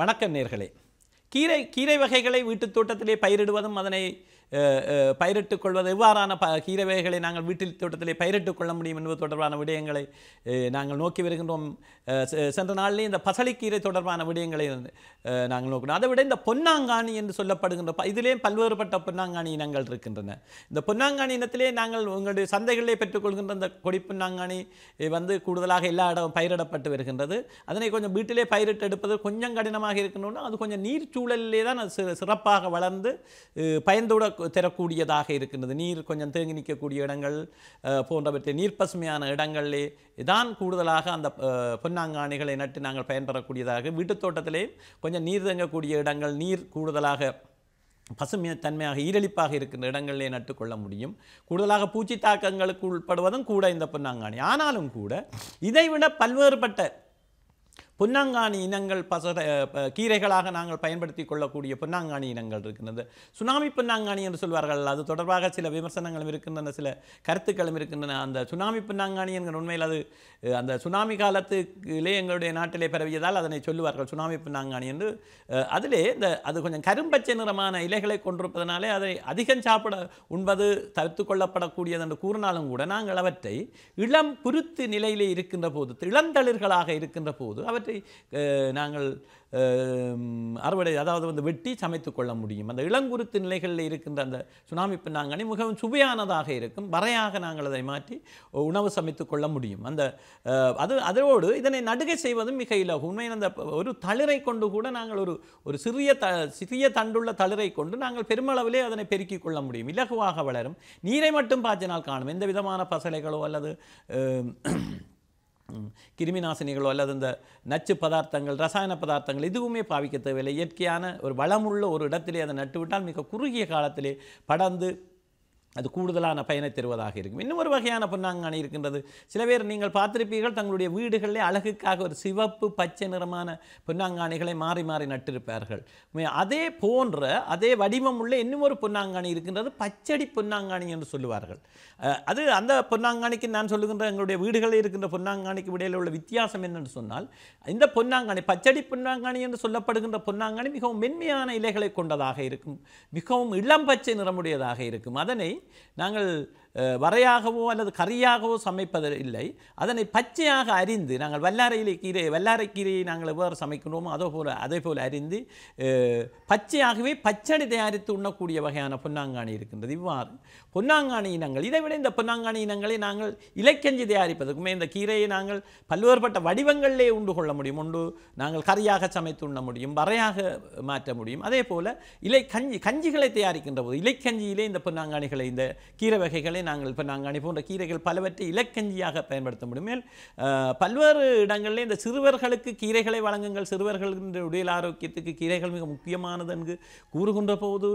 வணக்கம் நேர்களே கீரை கீரை வகைகளை வீட்டுத் தோட்டத்திலே பயிரிடுவதும் அதனை பயிரிட்டுக் கொள்வது எவ்வாறான ப கீரவைகளை நாங்கள் வீட்டில் தோட்டத்திலே பயிரிட்டுக் கொள்ள முடியும் என்பது தொடர்பான விடயங்களை நாங்கள் நோக்கி வருகின்றோம் சென்ற நாளிலே இந்த பசலிக்கீரை தொடர்பான விடயங்களை நாங்கள் நோக்கணும் அதை விட இந்த பொன்னாங்காணி என்று சொல்லப்படுகின்ற இதிலே பல்வேறுபட்ட பொன்னாங்காணி இனங்கள் இருக்கின்றன இந்த பொன்னாங்காணி இனத்திலே நாங்கள் உங்களுடைய சந்தைகளிலே பெற்றுக்கொள்கின்ற இந்த கொடி பொன்னாங்காணி வந்து கூடுதலாக எல்லா இடம் பயிரிடப்பட்டு வருகின்றது அதனை கொஞ்சம் வீட்டிலே பயிரிட்டு எடுப்பது கொஞ்சம் கடினமாக இருக்கணும்னா அது கொஞ்சம் நீர் சூழலிலே தான் சிறப்பாக வளர்ந்து பயந்துவிட தரக்கூடியதாக இருக்கின்றது நீர் கொஞ்சம் தேங்கி நிற்கக்கூடிய இடங்கள் போன்றவற்றை நீர் பசுமையான இடங்களிலே தான் கூடுதலாக அந்த பொன்னாங்காணிகளை நட்டு நாங்கள் பயன்பெறக்கூடியதாக வீட்டுத் தோட்டத்திலே கொஞ்சம் நீர் தேங்கக்கூடிய இடங்கள் நீர் கூடுதலாக பசுமை தன்மையாக ஈரழிப்பாக இருக்கின்ற இடங்களிலே நட்டுக்கொள்ள முடியும் கூடுதலாக பூச்சி தாக்கங்களுக்கு உட்படுவதும் கூட இந்த பொன்னாங்காணி ஆனாலும் கூட இதைவிட பல்வேறுபட்ட பொன்னாங்காணி இனங்கள் பசர கீரைகளாக நாங்கள் பயன்படுத்தி கொள்ளக்கூடிய பொன்னாங்காணி இனங்கள் இருக்கின்றது சுனாமி பொன்னாங்காணி என்று சொல்வார்கள் அது தொடர்பாக சில விமர்சனங்களும் இருக்கின்றன சில கருத்துக்களும் இருக்கின்றன அந்த சுனாமி பொன்னாங்காணி என்கிற உண்மையில் அது அந்த சுனாமி காலத்துக்கிலே எங்களுடைய நாட்டிலே பரவியதால் அதனை சொல்லுவார்கள் சுனாமி பொன்னாங்காணி என்று அதிலே இந்த அது கொஞ்சம் கரும்பச்சை நிறமான இலைகளை கொண்டிருப்பதனாலே அதை அதிகம் சாப்பிட உண்பது தவிர்த்து கொள்ளப்படக்கூடியது என்று கூறினாலும் கூட நாங்கள் அவற்றை இளம் குருத்து நிலையிலே இருக்கின்ற போது இளந்தளிர்களாக இருக்கின்ற போது அவற்றை அவற்றை நாங்கள் அறுவடை அதாவது வந்து வெட்டி சமைத்து கொள்ள முடியும் அந்த இளங்குருத்து நிலைகளில் இருக்கின்ற அந்த சுனாமி பின்னாங்கணி மிகவும் சுவையானதாக இருக்கும் வரையாக நாங்கள் அதை மாற்றி உணவு சமைத்து கொள்ள முடியும் அந்த அது அதோடு இதனை நடுகை செய்வதும் மிக இலகு உண்மையில் அந்த ஒரு தளிரை கொண்டு கூட நாங்கள் ஒரு ஒரு சிறிய த சிறிய தண்டுள்ள தளிரை கொண்டு நாங்கள் பெருமளவிலே அதனை பெருக்கிக் கொள்ள முடியும் இலகுவாக வளரும் நீரை மட்டும் பாய்ச்சினால் காணும் எந்த விதமான பசலைகளோ அல்லது கிருமிநாசினிகளோ அல்லது இந்த நச்சு பதார்த்தங்கள் ரசாயன பதார்த்தங்கள் எதுவுமே பாவிக்க தேவையில்லை இயற்கையான ஒரு வளமுள்ள ஒரு இடத்திலே அதை நட்டுவிட்டால் மிக குறுகிய காலத்திலே படர்ந்து அது கூடுதலான பயனை தருவதாக இருக்கும் இன்னும் ஒரு வகையான அணி இருக்கின்றது சில பேர் நீங்கள் பார்த்திருப்பீர்கள் தங்களுடைய வீடுகளிலே அழகுக்காக ஒரு சிவப்பு பச்சை நிறமான பொன்னாங்காணிகளை மாறி மாறி நட்டிருப்பார்கள் அதே போன்ற அதே வடிவம் உள்ள இன்னும் ஒரு பொன்னாங்காணி இருக்கின்றது பச்சடி பொன்னாங்காணி என்று சொல்லுவார்கள் அது அந்த பொன்னாங்காணிக்கு நான் சொல்லுகின்ற எங்களுடைய வீடுகளில் இருக்கின்ற பொன்னாங்காணிக்கு இடையில் உள்ள வித்தியாசம் என்னென்னு சொன்னால் இந்த பொன்னாங்காணி பச்சடி பொன்னாங்காணி என்று சொல்லப்படுகின்ற பொன்னாங்காணி மிகவும் மென்மையான இலைகளை கொண்டதாக இருக்கும் மிகவும் இளம் பச்சை நிறமுடையதாக இருக்கும் அதனை நாங்கள் வரையாகவோ அல்லது கறியாகவோ சமைப்பது இல்லை அதனை பச்சையாக அறிந்து நாங்கள் வல்லாரையில் கீரை வல்லாரை கீரையை நாங்கள் எவ்வாறு சமைக்கணுமோ அதே போல் அதே போல் அறிந்து பச்சையாகவே பச்சடி தயாரித்து உண்ணக்கூடிய வகையான பொன்னாங்காணி இருக்கின்றது இவ்வாறு பொன்னாங்காணி இனங்கள் இதை விட இந்த பொன்னாங்காணி இனங்களை நாங்கள் இலைக்கஞ்சி தயாரிப்பதற்குமே இந்த கீரையை நாங்கள் பல்வேறுபட்ட வடிவங்களிலே உண்டு கொள்ள முடியும் உண்டு நாங்கள் கறியாக சமைத்து உண்ண முடியும் வரையாக மாற்ற முடியும் அதே போல் இலை கஞ்சி கஞ்சிகளை தயாரிக்கின்ற போது இலைக்கஞ்சியிலே இந்த பொன்னாங்காணிகளை இந்த கீரை வகைகளை நாங்கள் இப்போ நாங்கள் அனுப்புகின்ற கீரைகள் பலவற்றை இலக்கஞ்சியாக பயன்படுத்த முடியுமே பல்வேறு இடங்களில் இந்த சிறுவர்களுக்கு கீரைகளை வழங்குங்கள் சிறுவர்களுடைய உடல் ஆரோக்கியத்துக்கு கீரைகள் மிக முக்கியமானது என்று கூறுகின்ற போது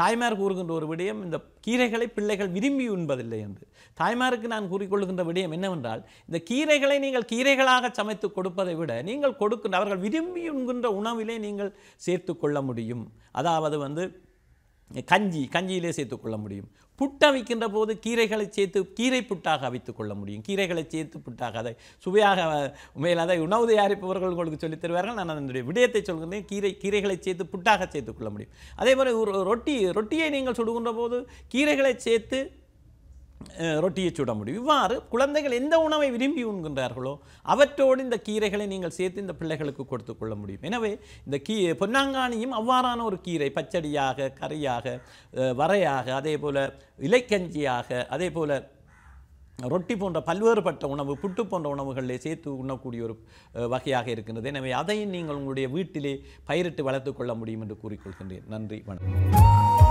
தாய்மார் கூறுகின்ற ஒரு விடயம் இந்த கீரைகளை பிள்ளைகள் விரும்பி உண்பதில்லை என்று தாய்மாருக்கு நான் கூறிக்கொள்கின்ற விடயம் என்னவென்றால் இந்த கீரைகளை நீங்கள் கீரைகளாக சமைத்து கொடுப்பதை விட நீங்கள் கொடுக்கின்ற அவர்கள் விரும்பி உண்கின்ற உணவிலே நீங்கள் சேர்த்து கொள்ள முடியும் அதாவது வந்து கஞ்சி கஞ்சியிலே சேர்த்துக்கொள்ள முடியும் புட்டு அவிக்கின்ற போது கீரைகளை சேர்த்து கீரை புட்டாக அவித்துக் கொள்ள முடியும் கீரைகளை சேர்த்து புட்டாக அதை சுவையாக உண்மையில் அதை உணவு தயாரிப்பவர்கள் உங்களுக்கு சொல்லித் தருவார்கள் நான் அதனுடைய விடயத்தை சொல்கிறேன் கீரை கீரைகளை சேர்த்து புட்டாக சேர்த்துக்கொள்ள முடியும் அதே மாதிரி ரொட்டி ரொட்டியை நீங்கள் சுடுகின்ற போது கீரைகளை சேர்த்து ரொட்டியை சுட முடியும் இவ்வாறு குழந்தைகள் எந்த உணவை விரும்பி உண்கின்றார்களோ அவற்றோடு இந்த கீரைகளை நீங்கள் சேர்த்து இந்த பிள்ளைகளுக்கு கொடுத்து கொள்ள முடியும் எனவே இந்த கீ பொன்னாங்காணியும் அவ்வாறான ஒரு கீரை பச்சடியாக கறியாக வரையாக அதே போல் இலைக்கஞ்சியாக அதே போல் ரொட்டி போன்ற பல்வேறுபட்ட உணவு புட்டு போன்ற உணவுகளிலே சேர்த்து உண்ணக்கூடிய ஒரு வகையாக இருக்கின்றது எனவே அதையும் நீங்கள் உங்களுடைய வீட்டிலே பயிரிட்டு வளர்த்து கொள்ள முடியும் என்று கூறிக்கொள்கின்றேன் நன்றி வணக்கம்